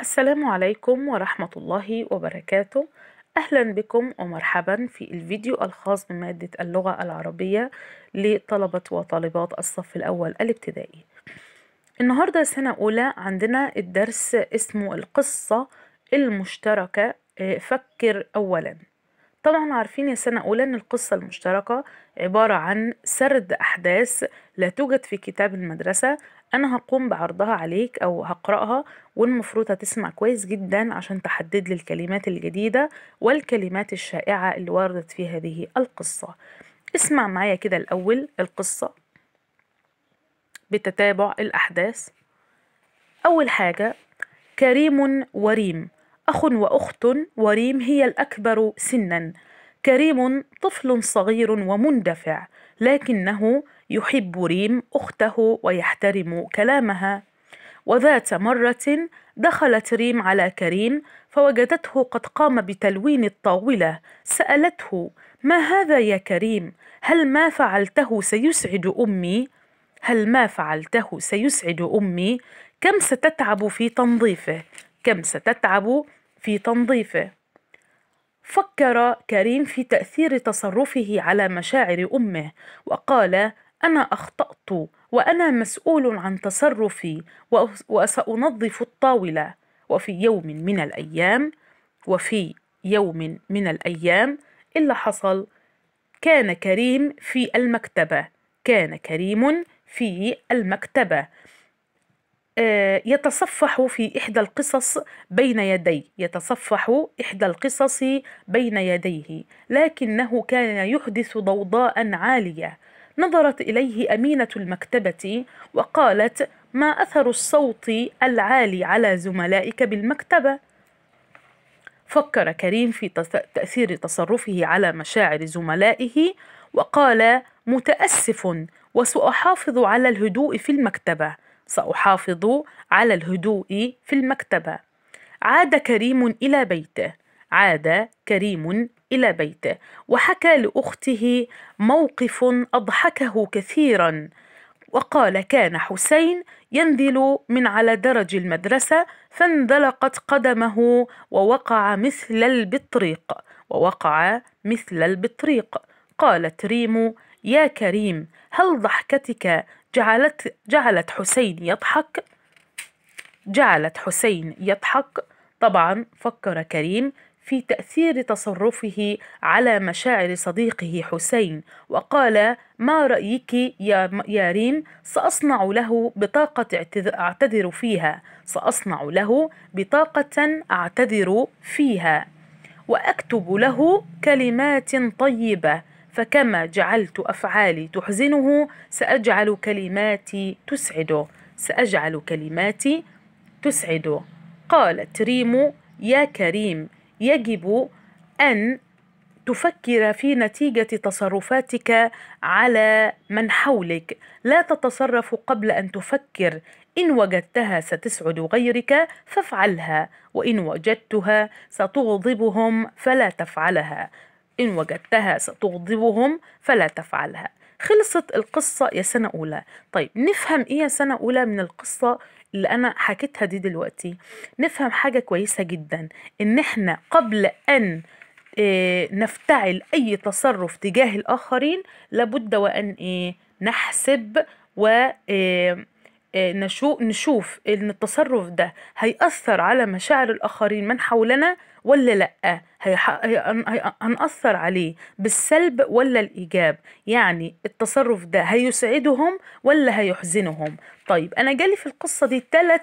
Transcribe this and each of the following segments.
السلام عليكم ورحمة الله وبركاته أهلا بكم ومرحبا في الفيديو الخاص بمادة اللغة العربية لطلبة وطالبات الصف الأول الابتدائي النهاردة سنة أولى عندنا الدرس اسمه القصة المشتركة آه، فكر أولا طبعا عارفين يا سنة أولى أن القصة المشتركة عبارة عن سرد أحداث لا توجد في كتاب المدرسة انا هقوم بعرضها عليك او هقراها والمفروض هتسمع كويس جدا عشان تحدد لي الكلمات الجديده والكلمات الشائعه اللي وردت في هذه القصه اسمع معايا كده الاول القصه بتتابع الاحداث اول حاجه كريم وريم اخ واخت وريم هي الاكبر سنا كريم طفل صغير ومندفع لكنه يحب ريم أخته ويحترم كلامها وذات مرة دخلت ريم على كريم فوجدته قد قام بتلوين الطاولة سألته ما هذا يا كريم هل ما فعلته سيسعد أمي؟ هل ما فعلته سيسعد أمي؟ كم ستتعب في تنظيفه؟ كم ستتعب في تنظيفه؟ فكر كريم في تأثير تصرفه على مشاعر أمه وقال أنا أخطأت وأنا مسؤول عن تصرفي وسأنظف الطاولة وفي يوم من الأيام وفي يوم من الأيام إلا حصل كان كريم في المكتبة كان كريم في المكتبة آه، يتصفح في إحدى القصص بين يدي يتصفح إحدى القصص بين يديه لكنه كان يحدث ضوضاء عالية نظرت إليه أمينة المكتبة وقالت ما أثر الصوت العالي على زملائك بالمكتبة؟ فكر كريم في تأثير تصرفه على مشاعر زملائه وقال متأسف وسأحافظ على الهدوء في المكتبة سأحافظ على الهدوء في المكتبة عاد كريم إلى بيته عاد كريم إلى بيته وحكى لأخته موقف أضحكه كثيرا وقال كان حسين ينزل من على درج المدرسة فاندلقت قدمه ووقع مثل البطريق ووقع مثل البطريق قالت ريم يا كريم هل ضحكتك جعلت جعلت حسين يضحك جعلت حسين يضحك طبعا فكر كريم في تأثير تصرفه على مشاعر صديقه حسين وقال ما رأيك يا, يا ريم سأصنع له بطاقة أعتذر فيها سأصنع له بطاقة أعتذر فيها وأكتب له كلمات طيبة فكما جعلت أفعالي تحزنه سأجعل كلماتي تسعده سأجعل كلماتي تسعده قالت ريم يا كريم يجب أن تفكر في نتيجة تصرفاتك على من حولك لا تتصرف قبل أن تفكر إن وجدتها ستسعد غيرك فافعلها وإن وجدتها ستغضبهم فلا تفعلها إن وجدتها ستغضبهم فلا تفعلها خلصت القصة يا سنة أولى طيب نفهم إيه يا سنة أولى من القصة اللي انا حكيتها دي دلوقتي نفهم حاجه كويسه جدا ان احنا قبل ان آه، نفتعل اي تصرف تجاه الاخرين لابد وان ايه نحسب و آه، آه، نشو نشوف ان التصرف ده هيأثر على مشاعر الآخرين من حولنا ولا لأ هنأثر عليه بالسلب ولا الإيجاب يعني التصرف ده هيسعدهم ولا هيحزنهم طيب أنا جالي في القصة دي ثلاث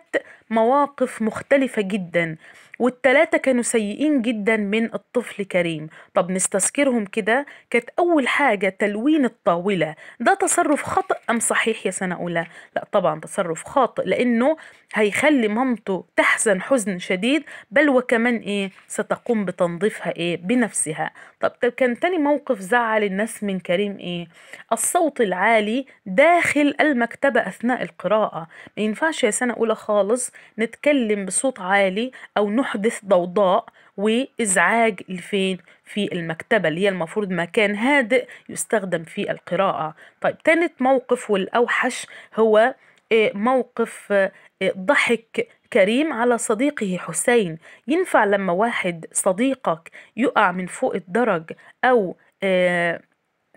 مواقف مختلفة جدا والتلاتة كانوا سيئين جدا من الطفل كريم طب نستذكرهم كده كانت أول حاجة تلوين الطاولة ده تصرف خطأ أم صحيح يا سنة أولى لا طبعا تصرف خاطئ لأنه هيخلي مامته تحزن حزن شديد بل وكمان إيه ستقوم بتنظيف موقفها ايه بنفسها طب كان تاني موقف زعل الناس من كريم ايه الصوت العالي داخل المكتبة اثناء القراءة ما ينفعش يا سنة اولى خالص نتكلم بصوت عالي او نحدث ضوضاء وازعاج لفين في المكتبة اللي هي المفروض مكان هادئ يستخدم في القراءة طيب تالت موقف والاوحش هو إيه؟ موقف ضحك كريم على صديقه حسين ينفع لما واحد صديقك يقع من فوق الدرج أو آه،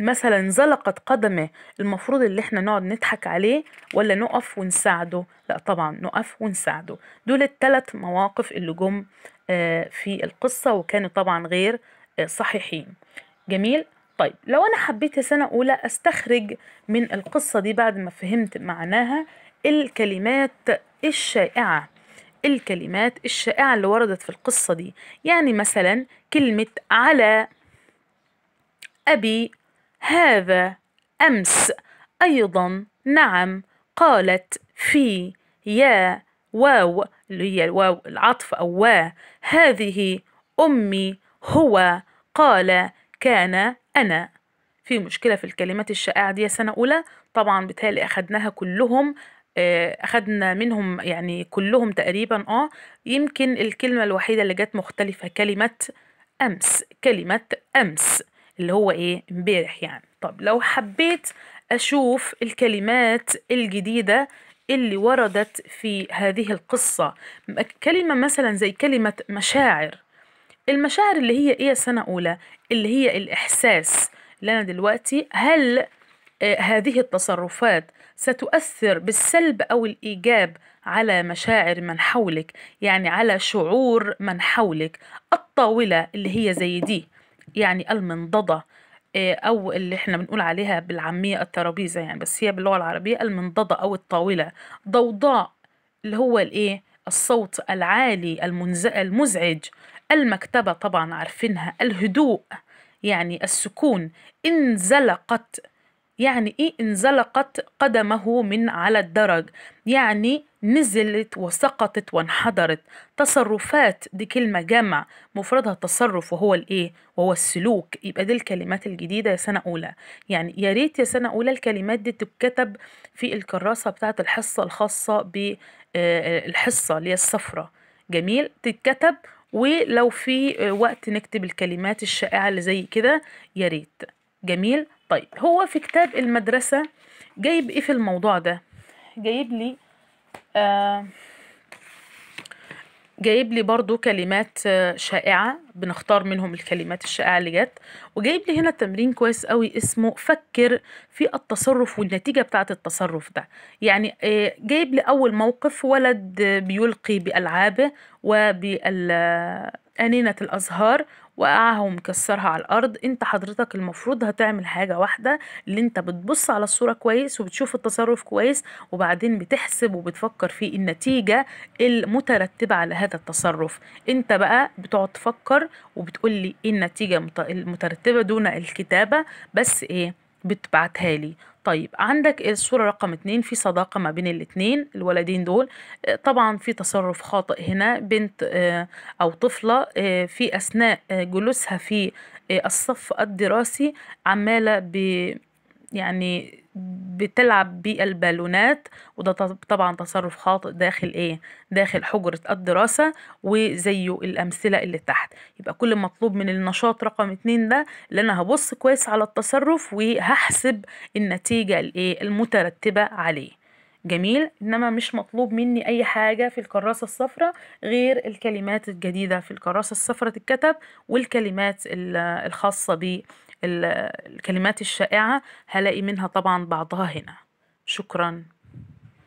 مثلا زلقت قدمه المفروض اللي احنا نقعد نضحك عليه ولا نقف ونساعده لا طبعا نقف ونساعده دول الثلاث مواقف اللي جم آه، في القصة وكانوا طبعا غير آه، صحيحين جميل طيب لو انا حبيت سنة اولى استخرج من القصة دي بعد ما فهمت معناها الكلمات الشائعة الكلمات الشائعة اللي وردت في القصة دي يعني مثلا كلمة على أبي هذا أمس أيضا نعم قالت في يا واو اللي هي الواو العطف أو وا هذه أمي هو قال كان أنا في مشكلة في الكلمات الشائعة دي سنة أولى طبعا بتهيألي أخدناها كلهم آه، أخدنا منهم يعني كلهم تقريبا آه يمكن الكلمة الوحيدة اللي جت مختلفة كلمة أمس كلمة أمس اللي هو إيه امبارح يعني طب لو حبيت أشوف الكلمات الجديدة اللي وردت في هذه القصة كلمة مثلا زي كلمة مشاعر المشاعر اللي هي إيه سنة أولى اللي هي الإحساس لنا دلوقتي هل آه هذه التصرفات ستؤثر بالسلب أو الإيجاب على مشاعر من حولك يعني على شعور من حولك الطاولة اللي هي زي دي يعني المنضدة آه، أو اللي احنا بنقول عليها بالعامية الترابيزة يعني بس هي باللغة العربية المنضدة أو الطاولة ضوضاء اللي هو الإيه الصوت العالي المنز... المزعج المكتبة طبعا عارفينها الهدوء يعني السكون انزلقت يعني إيه انزلقت قدمه من على الدرج يعني نزلت وسقطت وانحدرت تصرفات دي كلمة جمع مفردها تصرف وهو الايه وهو السلوك يبقى دي الكلمات الجديدة يا سنة أولى يعني يا ريت يا سنة أولى الكلمات دي تتكتب في الكراسة بتاعة الحصة الخاصة بالحصة آه، آه، اللي هي السفره جميل تتكتب ولو في وقت نكتب الكلمات الشائعة اللي زي كده يا ريت جميل طيب هو في كتاب المدرسة جايب ايه في الموضوع ده جايب لي آه، جايب لي برضو كلمات آه، شائعة بنختار منهم الكلمات الشائعة اللي جت وجايب لي هنا تمرين كويس قوي اسمه فكر في التصرف والنتيجة بتاعة التصرف ده يعني آه، جايب لي أول موقف ولد بيلقي بألعابه وبأنينة الأزهار وقعها ومكسرها على الارض انت حضرتك المفروض هتعمل حاجه واحده اللي انت بتبص على الصوره كويس وبتشوف التصرف كويس وبعدين بتحسب وبتفكر في النتيجه المترتبه على هذا التصرف انت بقى بتقعد تفكر وبتقول لي ايه النتيجه المترتبه دون الكتابه بس ايه بتبعتها لي طيب عندك الصورة رقم اتنين في صداقة ما بين الاتنين الولدين دول آه، طبعا في تصرف خاطئ هنا بنت آه، أو طفلة آه، في أثناء جلوسها في الصف الدراسي عمالة ب يعني بتلعب بالبالونات وده طبعا تصرف خاطئ داخل ايه داخل حجرة الدراسة وزيه الامثلة اللي تحت يبقى كل مطلوب من النشاط رقم اتنين ده اللي انا هبص كويس على التصرف وهحسب النتيجة الايه المترتبة عليه جميل انما مش مطلوب مني اي حاجة في الكراسة الصفراء غير الكلمات الجديدة في الكراسة الصفراء تتكتب والكلمات الخاصة بيه الكلمات الشائعة هلاقي منها طبعا بعضها هنا شكرا